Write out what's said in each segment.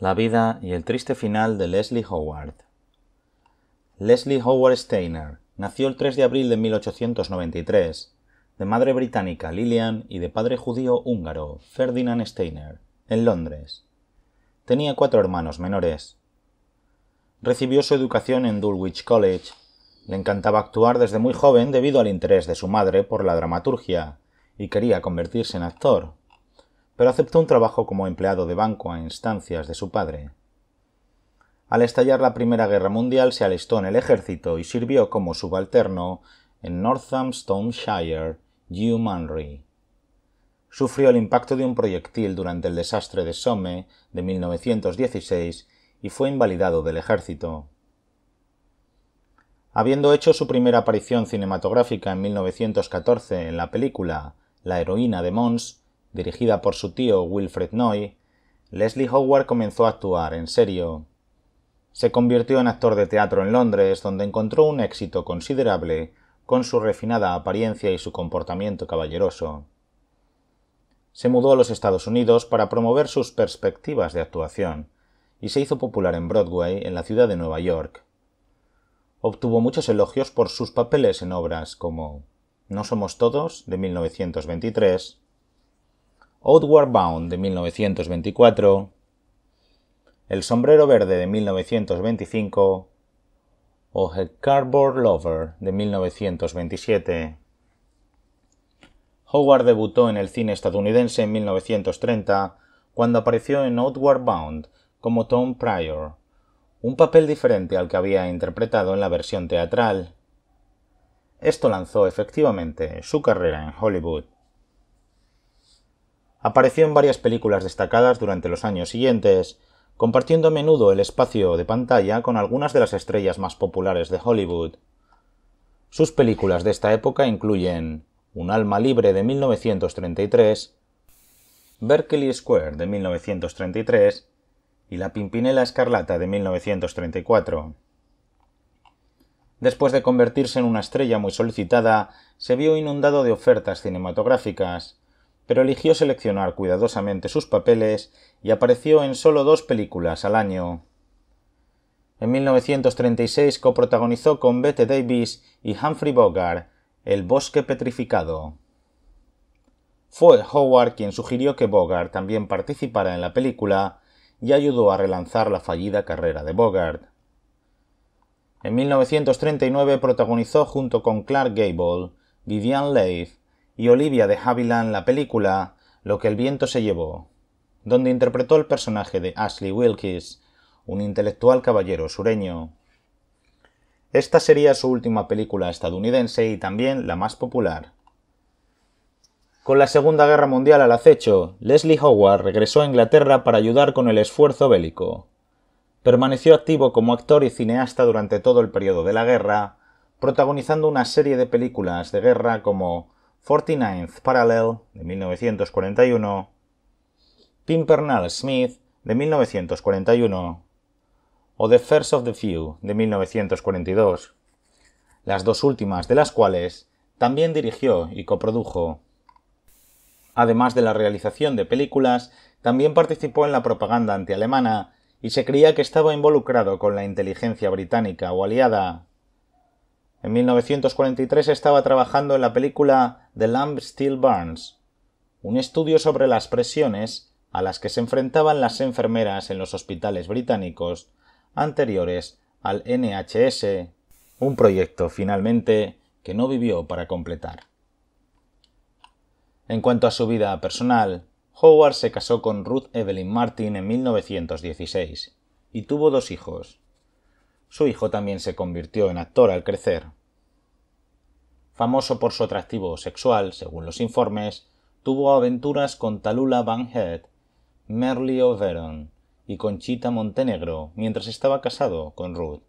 La vida y el triste final de Leslie Howard. Leslie Howard Steiner nació el 3 de abril de 1893, de madre británica Lillian y de padre judío húngaro Ferdinand Steiner, en Londres. Tenía cuatro hermanos menores. Recibió su educación en Dulwich College. Le encantaba actuar desde muy joven debido al interés de su madre por la dramaturgia y quería convertirse en actor pero aceptó un trabajo como empleado de banco a instancias de su padre. Al estallar la Primera Guerra Mundial se alistó en el ejército y sirvió como subalterno en Northamptonshire, Manry. Sufrió el impacto de un proyectil durante el desastre de Somme de 1916 y fue invalidado del ejército. Habiendo hecho su primera aparición cinematográfica en 1914 en la película La heroína de Mons, dirigida por su tío Wilfred Noy, Leslie Howard comenzó a actuar en serio. Se convirtió en actor de teatro en Londres, donde encontró un éxito considerable con su refinada apariencia y su comportamiento caballeroso. Se mudó a los Estados Unidos para promover sus perspectivas de actuación, y se hizo popular en Broadway, en la ciudad de Nueva York. Obtuvo muchos elogios por sus papeles en obras como No somos todos, de 1923, Outward Bound de 1924, El Sombrero Verde de 1925 o The Cardboard Lover de 1927. Howard debutó en el cine estadounidense en 1930 cuando apareció en Outward Bound como Tom Pryor, un papel diferente al que había interpretado en la versión teatral. Esto lanzó efectivamente su carrera en Hollywood. Apareció en varias películas destacadas durante los años siguientes, compartiendo a menudo el espacio de pantalla con algunas de las estrellas más populares de Hollywood. Sus películas de esta época incluyen Un alma libre de 1933, Berkeley Square de 1933 y La Pimpinela Escarlata de 1934. Después de convertirse en una estrella muy solicitada, se vio inundado de ofertas cinematográficas, pero eligió seleccionar cuidadosamente sus papeles y apareció en solo dos películas al año. En 1936 coprotagonizó con Bette Davis y Humphrey Bogart El bosque petrificado. Fue Howard quien sugirió que Bogart también participara en la película y ayudó a relanzar la fallida carrera de Bogart. En 1939 protagonizó junto con Clark Gable, Vivian Leigh y Olivia de Havilland la película Lo que el viento se llevó, donde interpretó el personaje de Ashley Wilkes, un intelectual caballero sureño. Esta sería su última película estadounidense y también la más popular. Con la Segunda Guerra Mundial al acecho, Leslie Howard regresó a Inglaterra para ayudar con el esfuerzo bélico. Permaneció activo como actor y cineasta durante todo el periodo de la guerra, protagonizando una serie de películas de guerra como 49th Parallel de 1941, Pimpernel Smith de 1941 o The First of the Few de 1942, las dos últimas de las cuales también dirigió y coprodujo. Además de la realización de películas, también participó en la propaganda antialemana y se creía que estaba involucrado con la inteligencia británica o aliada. En 1943 estaba trabajando en la película The Lamb Steel Burns, un estudio sobre las presiones a las que se enfrentaban las enfermeras en los hospitales británicos anteriores al NHS, un proyecto finalmente que no vivió para completar. En cuanto a su vida personal, Howard se casó con Ruth Evelyn Martin en 1916 y tuvo dos hijos. Su hijo también se convirtió en actor al crecer famoso por su atractivo sexual, según los informes, tuvo aventuras con Talula Van Head, Merle O'Veron y Conchita Montenegro mientras estaba casado con Ruth.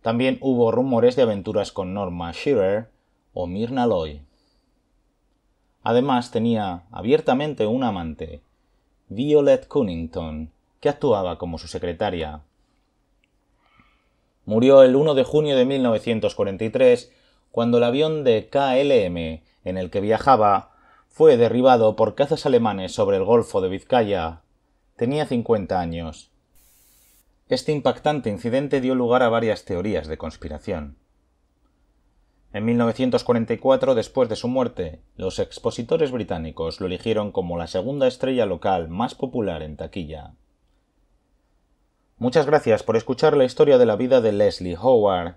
También hubo rumores de aventuras con Norma Shearer o Mirna Loy. Además tenía abiertamente un amante, Violet Cunnington, que actuaba como su secretaria. Murió el 1 de junio de 1943 cuando el avión de KLM en el que viajaba fue derribado por cazas alemanes sobre el Golfo de Vizcaya. Tenía 50 años. Este impactante incidente dio lugar a varias teorías de conspiración. En 1944, después de su muerte, los expositores británicos lo eligieron como la segunda estrella local más popular en taquilla. Muchas gracias por escuchar la historia de la vida de Leslie Howard.